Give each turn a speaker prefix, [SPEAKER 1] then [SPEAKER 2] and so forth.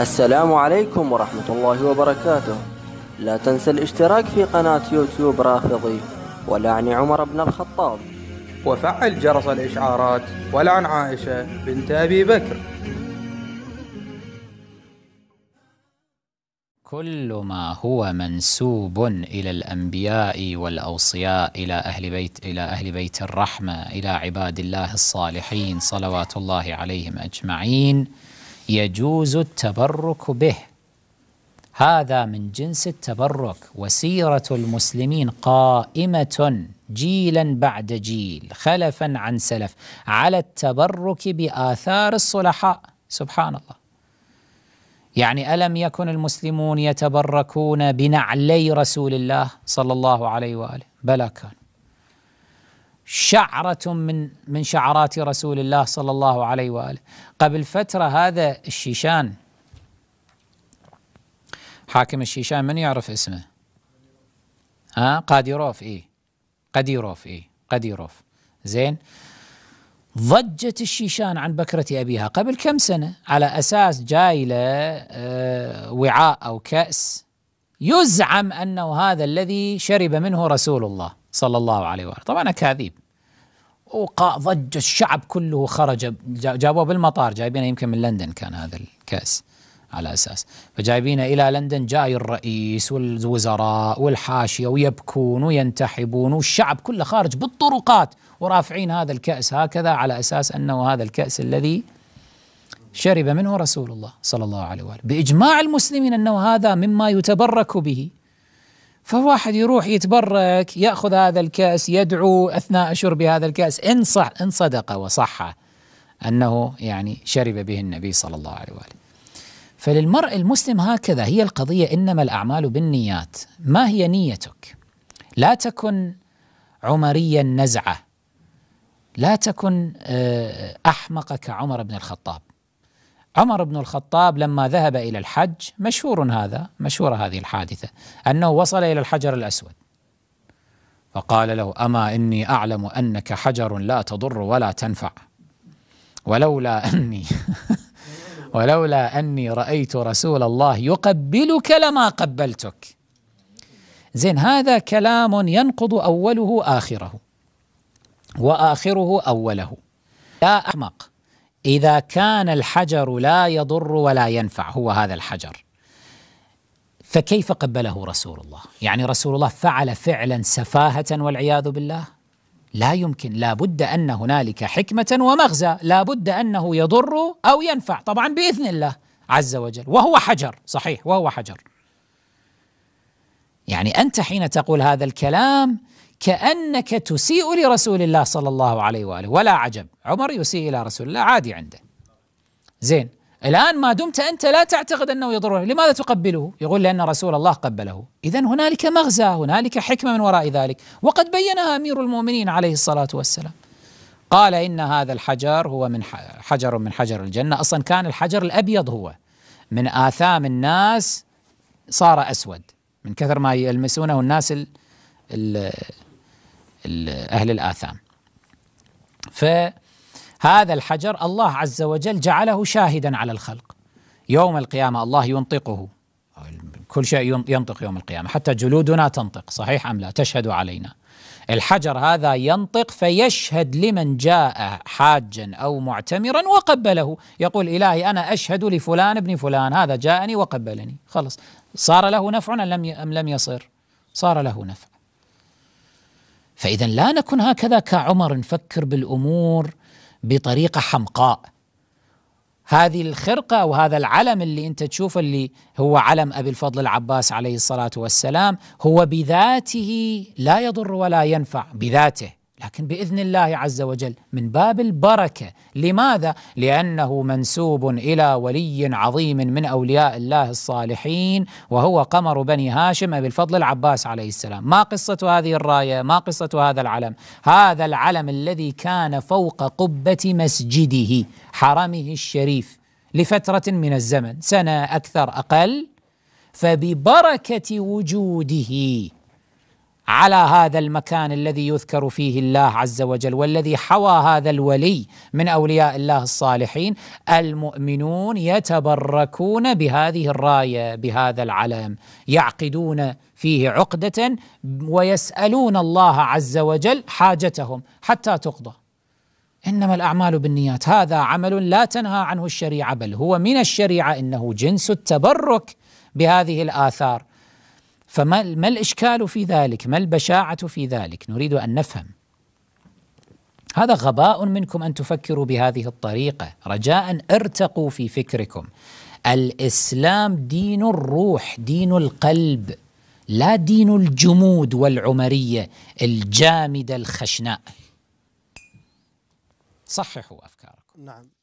[SPEAKER 1] السلام عليكم ورحمة الله وبركاته لا تنسى الاشتراك في قناة يوتيوب رافضي ولعن عمر بن الخطاب وفعل جرس الإشعارات ولعن عائشة بنت أبي بكر كل ما هو منسوب إلى الأنبياء والأوصياء إلى أهل بيت إلى أهل بيت الرحمة إلى عباد الله الصالحين صلوات الله عليهم أجمعين يجوز التبرك به هذا من جنس التبرك وسيرة المسلمين قائمة جيلا بعد جيل خلفا عن سلف على التبرك بآثار الصلحاء سبحان الله يعني ألم يكن المسلمون يتبركون بنعلي رسول الله صلى الله عليه وآله بلى كانوا شعرة من من شعرات رسول الله صلى الله عليه واله قبل فترة هذا الشيشان حاكم الشيشان من يعرف اسمه؟ ها قاديروف اي قديروف اي قديروف زين ضجت الشيشان عن بكرة أبيها قبل كم سنة على أساس جاي له آه، وعاء أو كأس يزعم أنه هذا الذي شرب منه رسول الله صلى الله عليه وآله طبعا أكاذيب وقاء ضج الشعب كله خرج جابوه بالمطار جايبينه يمكن من لندن كان هذا الكأس على اساس فجايبينه الى لندن جاي الرئيس والوزراء والحاشيه ويبكون وينتحبون والشعب كله خارج بالطرقات ورافعين هذا الكاس هكذا على اساس انه هذا الكاس الذي شرب منه رسول الله صلى الله عليه واله باجماع المسلمين انه هذا مما يتبرك به فواحد يروح يتبرك ياخذ هذا الكاس يدعو اثناء شرب هذا الكاس ان صح ان صدق وصح انه يعني شرب به النبي صلى الله عليه واله. فللمرء المسلم هكذا هي القضيه انما الاعمال بالنيات، ما هي نيتك؟ لا تكن عمريا نزعه. لا تكن آه، احمق كعمر بن الخطاب. عمر بن الخطاب لما ذهب الى الحج مشهور هذا مشهوره هذه الحادثه انه وصل الى الحجر الاسود فقال له اما اني اعلم انك حجر لا تضر ولا تنفع ولولا اني ولولا اني رايت رسول الله يقبلك لما قبلتك زين هذا كلام ينقض اوله اخره واخره اوله لا احمق اذا كان الحجر لا يضر ولا ينفع هو هذا الحجر فكيف قبله رسول الله يعني رسول الله فعل فعلا سفاهه والعياذ بالله لا يمكن لا بد ان هنالك حكمه ومغزى لا بد انه يضر او ينفع طبعا باذن الله عز وجل وهو حجر صحيح وهو حجر يعني انت حين تقول هذا الكلام كأنك تسيء لرسول الله صلى الله عليه وآله ولا عجب عمر يسيء إلى رسول الله عادي عنده زين الآن ما دمت أنت لا تعتقد أنه يضره لماذا تقبله يقول لأن رسول الله قبله إذا هنالك مغزى هنالك حكمة من وراء ذلك وقد بينها أمير المؤمنين عليه الصلاة والسلام قال إن هذا الحجر هو من حجر من حجر الجنة أصلا كان الحجر الأبيض هو من آثام الناس صار أسود من كثر ما يلمسونه الناس أهل الآثام فهذا الحجر الله عز وجل جعله شاهدا على الخلق يوم القيامة الله ينطقه كل شيء ينطق يوم القيامة حتى جلودنا تنطق صحيح أم لا تشهد علينا الحجر هذا ينطق فيشهد لمن جاء حاجا أو معتمرا وقبله يقول إلهي أنا أشهد لفلان ابن فلان هذا جاءني وقبلني خلص صار له نفع أم لم يصر صار له نفع فإذا لا نكن هكذا كعمر نفكر بالأمور بطريقة حمقاء هذه الخرقة وهذا العلم اللي أنت تشوفه اللي هو علم أبي الفضل العباس عليه الصلاة والسلام هو بذاته لا يضر ولا ينفع بذاته لكن باذن الله عز وجل من باب البركه، لماذا؟ لانه منسوب الى ولي عظيم من اولياء الله الصالحين وهو قمر بني هاشم ابي الفضل العباس عليه السلام، ما قصه هذه الرايه؟ ما قصه هذا العلم؟ هذا العلم الذي كان فوق قبه مسجده حرمه الشريف لفتره من الزمن، سنه اكثر اقل فببركه وجوده على هذا المكان الذي يذكر فيه الله عز وجل والذي حوى هذا الولي من اولياء الله الصالحين المؤمنون يتبركون بهذه الرايه بهذا العلم يعقدون فيه عقده ويسالون الله عز وجل حاجتهم حتى تقضى انما الاعمال بالنيات هذا عمل لا تنهى عنه الشريعه بل هو من الشريعه انه جنس التبرك بهذه الاثار فما ما الإشكال في ذلك ما البشاعة في ذلك نريد أن نفهم هذا غباء منكم أن تفكروا بهذه الطريقة رجاء ارتقوا في فكركم الإسلام دين الروح دين القلب لا دين الجمود والعمرية الجامدة الخشناء صححوا أفكاركم نعم